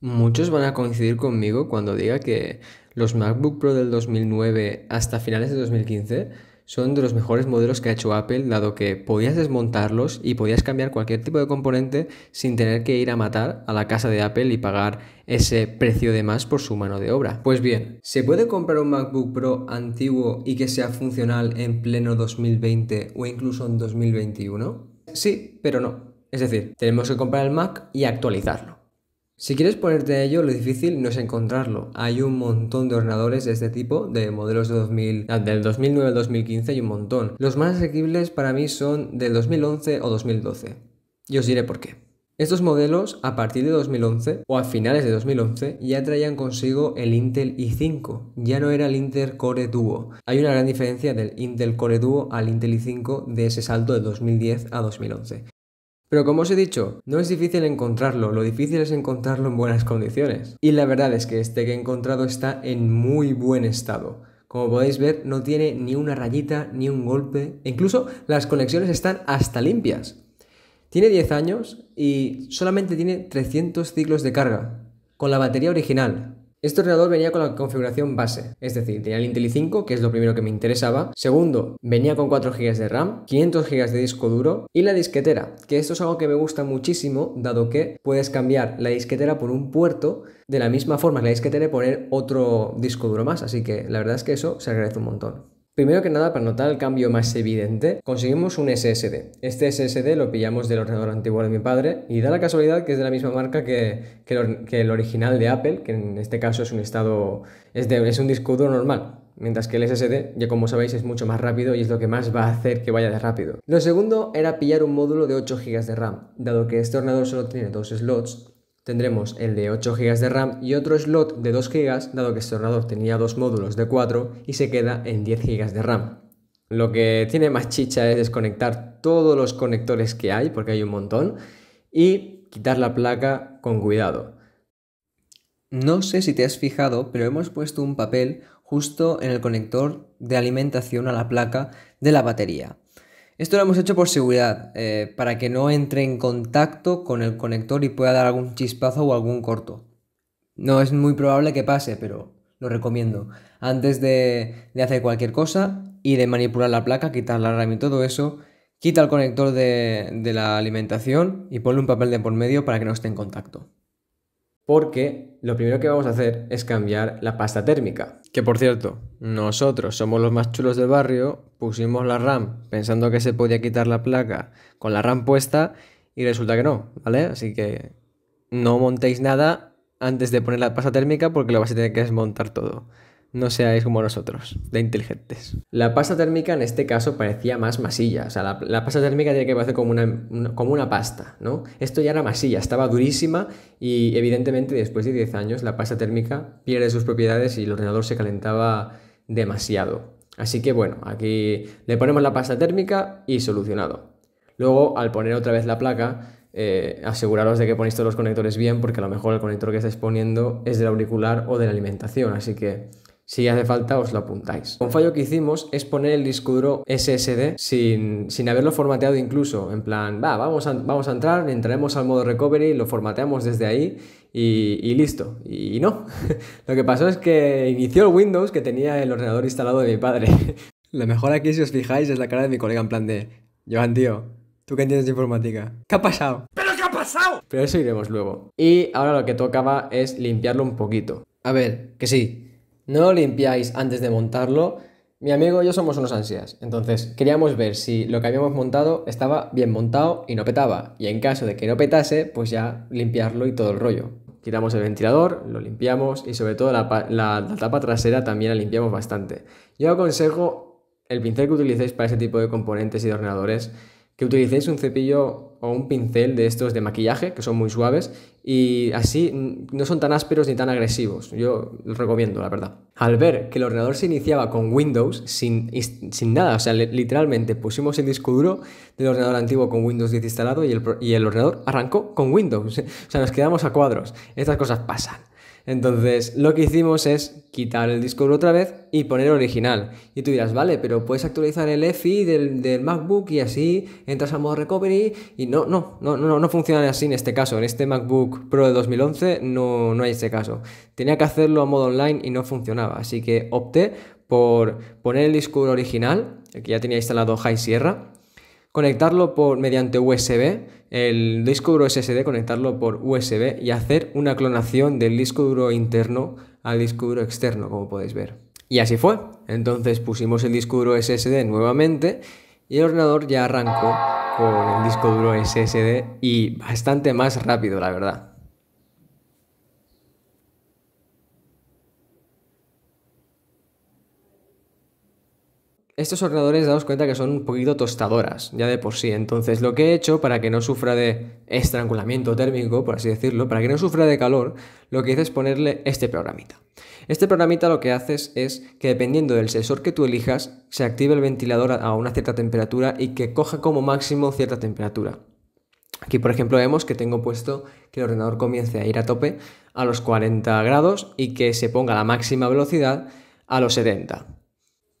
Muchos van a coincidir conmigo cuando diga que los MacBook Pro del 2009 hasta finales de 2015 son de los mejores modelos que ha hecho Apple, dado que podías desmontarlos y podías cambiar cualquier tipo de componente sin tener que ir a matar a la casa de Apple y pagar ese precio de más por su mano de obra. Pues bien, ¿se puede comprar un MacBook Pro antiguo y que sea funcional en pleno 2020 o incluso en 2021? Sí, pero no. Es decir, tenemos que comprar el Mac y actualizarlo. Si quieres ponerte a ello, lo difícil no es encontrarlo. Hay un montón de ordenadores de este tipo, de modelos de 2000, ah, del 2009 al 2015 hay un montón. Los más asequibles para mí son del 2011 o 2012. Y os diré por qué. Estos modelos, a partir de 2011 o a finales de 2011, ya traían consigo el Intel i5, ya no era el Intel Core Duo. Hay una gran diferencia del Intel Core Duo al Intel i5 de ese salto de 2010 a 2011. Pero como os he dicho, no es difícil encontrarlo, lo difícil es encontrarlo en buenas condiciones. Y la verdad es que este que he encontrado está en muy buen estado. Como podéis ver, no tiene ni una rayita, ni un golpe. incluso las conexiones están hasta limpias. Tiene 10 años y solamente tiene 300 ciclos de carga, con la batería original. Este ordenador venía con la configuración base, es decir, tenía el Intel i5, que es lo primero que me interesaba. Segundo, venía con 4 GB de RAM, 500 GB de disco duro y la disquetera, que esto es algo que me gusta muchísimo, dado que puedes cambiar la disquetera por un puerto de la misma forma que la disquetera y poner otro disco duro más. Así que la verdad es que eso se agradece un montón. Primero que nada, para notar el cambio más evidente, conseguimos un SSD. Este SSD lo pillamos del ordenador antiguo de mi padre y da la casualidad que es de la misma marca que, el, original de Apple, que en este caso es un estado, es, es un disco duro normal, mientras que el SSD, ya como sabéis, es mucho más rápido y es lo que más va a hacer que vaya de rápido. Lo segundo era pillar un módulo de 8 GB de RAM. Dado que este ordenador solo tiene dos slots, tendremos el de 8 GB de RAM y otro slot de 2 GB, dado que este ordenador tenía dos módulos de 4 y se queda en 10 GB de RAM. Lo que tiene más chicha es desconectar todos los conectores que hay, porque hay un montón, y quitar la placa con cuidado. No sé si te has fijado, pero hemos puesto un papel justo en el conector de alimentación a la placa de la batería. Esto lo hemos hecho por seguridad, eh, para que no entre en contacto con el conector y pueda dar algún chispazo o algún corto. No es muy probable que pase, pero lo recomiendo. Antes de, hacer cualquier cosa y de manipular la placa, quitar la RAM y todo eso, quita el conector de, de la alimentación y ponle un papel de por medio para que no esté en contacto porque lo primero que vamos a hacer es cambiar la pasta térmica. Que por cierto, nosotros somos los más chulos del barrio, pusimos la RAM pensando que se podía quitar la placa con la RAM puesta y resulta que no, ¿vale? Así que no montéis nada antes de poner la pasta térmica porque lo vas a tener que desmontar todo. No seáis como nosotros, de inteligentes. La pasta térmica en este caso parecía más masilla. O sea, la, pasta térmica tiene que parecer como una, como una pasta, ¿no? Esto ya era masilla, estaba durísima y evidentemente después de 10 años la pasta térmica pierde sus propiedades y el ordenador se calentaba demasiado. Así que bueno, aquí le ponemos la pasta térmica y solucionado. Luego, al poner otra vez la placa, eh, aseguraros de que ponéis todos los conectores bien, porque a lo mejor el conector que estáis poniendo es del auricular o de la alimentación. Así que si hace falta, os lo apuntáis. Un fallo que hicimos es poner el disco duro SSD sin, haberlo formateado incluso. En plan, va, vamos a, vamos a entrar, entraremos al modo recovery, lo formateamos desde ahí y, listo. Y, no. lo que pasó es que inició el Windows que tenía el ordenador instalado de mi padre. lo mejor aquí, si os fijáis, es la cara de mi colega en plan de, Joan, tío, tú que entiendes de informática. ¿Qué ha pasado? ¿Pero qué ha pasado? Pero eso iremos luego. Y ahora lo que tocaba es limpiarlo un poquito. A ver, que sí, no lo limpiáis antes de montarlo, mi amigo y yo somos unos ansias. Entonces, queríamos ver si lo que habíamos montado estaba bien montado y no petaba. Y en caso de que no petase, pues ya limpiarlo y todo el rollo. Quitamos el ventilador, lo limpiamos y sobre todo la, tapa trasera también la limpiamos bastante. Yo aconsejo el pincel que utilicéis para ese tipo de componentes y de ordenadores que utilicéis un cepillo o un pincel de estos de maquillaje, que son muy suaves, y así no son tan ásperos ni tan agresivos. Yo lo recomiendo, la verdad. Al ver que el ordenador se iniciaba con Windows sin, nada, o sea, literalmente pusimos el disco duro del ordenador antiguo con Windows 10 instalado y el, y el ordenador arrancó con Windows. O sea, nos quedamos a cuadros. Estas cosas pasan. Entonces, lo que hicimos es quitar el disco otra vez y poner original. Y tú dirás, vale, pero puedes actualizar el EFI del, MacBook y así entras a modo recovery. Y no, no, no, no, no funciona así en este caso. En este MacBook Pro de 2011 no, hay este caso. Tenía que hacerlo a modo online y no funcionaba. Así que opté por poner el disco original, que ya tenía instalado High Sierra, conectarlo por, mediante USB, el disco duro SSD, conectarlo por USB y hacer una clonación del disco duro interno al disco duro externo, como podéis ver. Y así fue. Entonces pusimos el disco duro SSD nuevamente y el ordenador ya arrancó con el disco duro SSD y bastante más rápido, la verdad. estos ordenadores damos cuenta que son un poquito tostadoras ya de por sí. Entonces lo que he hecho para que no sufra de estrangulamiento térmico, por así decirlo, para que no sufra de calor, lo que hice es ponerle este programita. Este programita lo que haces es que dependiendo del sensor que tú elijas, se active el ventilador a una cierta temperatura y que coja como máximo cierta temperatura. Aquí, por ejemplo, vemos que tengo puesto que el ordenador comience a ir a tope a los 40 grados y que se ponga la máxima velocidad a los 70.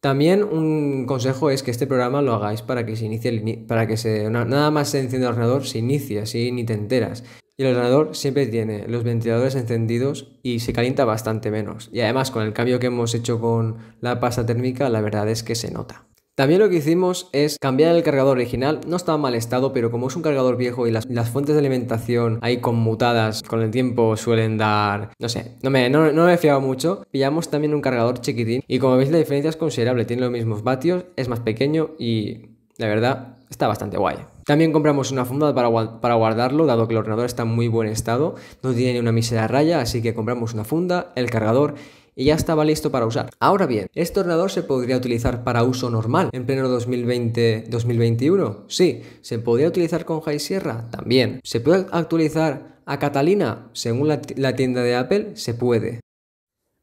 También un consejo es que este programa lo hagáis para que se inicie, para que se, nada más se encienda el ordenador, se inicia, así ni te enteras. Y el ordenador siempre tiene los ventiladores encendidos y se calienta bastante menos. Y además con el cambio que hemos hecho con la pasta térmica, la verdad es que se nota. También lo que hicimos es cambiar el cargador original, no estaba mal estado, pero como es un cargador viejo y las, fuentes de alimentación ahí conmutadas con el tiempo suelen dar, no sé, no me, no, he mucho, pillamos también un cargador chiquitín y como veis la diferencia es considerable, tiene los mismos vatios, es más pequeño y la verdad está bastante guay. También compramos una funda para, guardarlo, dado que el ordenador está en muy buen estado, no tiene ni una misera raya, así que compramos una funda, el cargador y ya estaba listo para usar. Ahora bien, ¿este ordenador se podría utilizar para uso normal en pleno 2020-2021? Sí. ¿Se podría utilizar con High Sierra? También. ¿Se puede actualizar a Catalina? Según la, la tienda de Apple, se puede.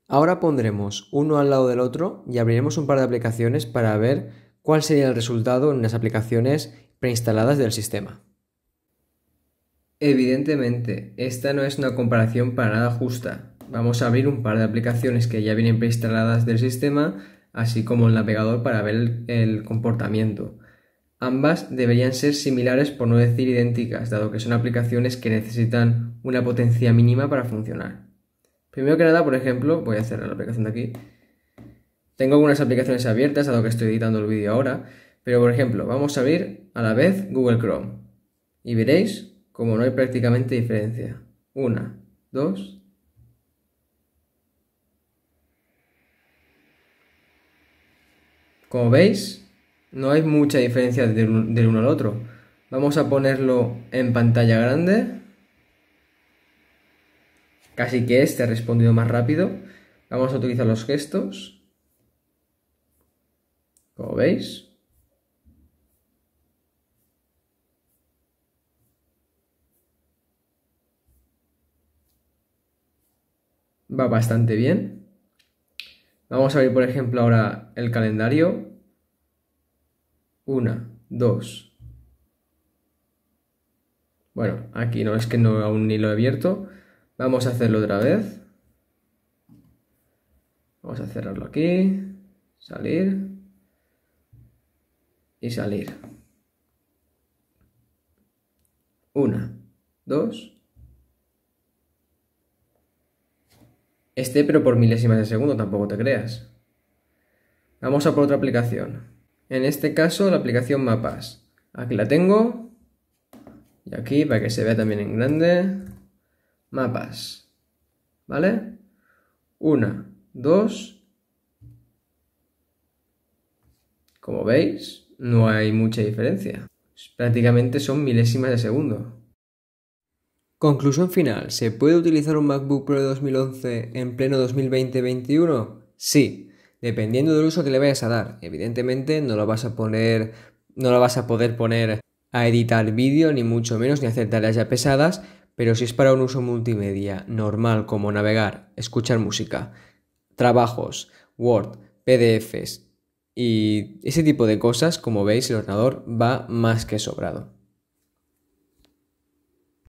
Ahora pondremos uno al lado del otro y abriremos un par de aplicaciones para ver cuál sería el resultado en las aplicaciones preinstaladas del sistema. Evidentemente, esta no es una comparación para nada justa, vamos a abrir un par de aplicaciones que ya vienen preinstaladas del sistema, así como el navegador para ver el, comportamiento. Ambas deberían ser similares por no decir idénticas, dado que son aplicaciones que necesitan una potencia mínima para funcionar. Primero que nada, por ejemplo, voy a cerrar la aplicación de aquí. Tengo algunas aplicaciones abiertas, dado que estoy editando el vídeo ahora, pero por ejemplo, vamos a abrir a la vez Google Chrome. Y veréis como no hay prácticamente diferencia. Una, dos, Como veis, no hay mucha diferencia del, uno al otro. Vamos a ponerlo en pantalla grande. Casi que este ha respondido más rápido. Vamos a utilizar los gestos. Como veis. Va bastante bien. Vamos a abrir, por ejemplo, ahora el calendario. Una, dos. Bueno, aquí no, es que no, aún ni lo he abierto. Vamos a hacerlo otra vez. Vamos a cerrarlo aquí. Salir. Y salir. Una, dos, Este, pero por milésimas de segundo, tampoco te creas. Vamos a por otra aplicación. En este caso, la aplicación Mapas. Aquí la tengo. Y aquí, para que se vea también en grande. Mapas. ¿Vale? Una, dos. Como veis, no hay mucha diferencia. Prácticamente son milésimas de segundo. Conclusión final, ¿se puede utilizar un MacBook Pro de 2011 en pleno 2020 2021 Sí, dependiendo del uso que le vayas a dar. Evidentemente no lo vas a poner, no lo vas a poder poner a editar vídeo ni mucho menos ni hacer tareas ya pesadas, pero si es para un uso multimedia normal como navegar, escuchar música, trabajos, Word, PDFs y ese tipo de cosas, como veis el ordenador va más que sobrado.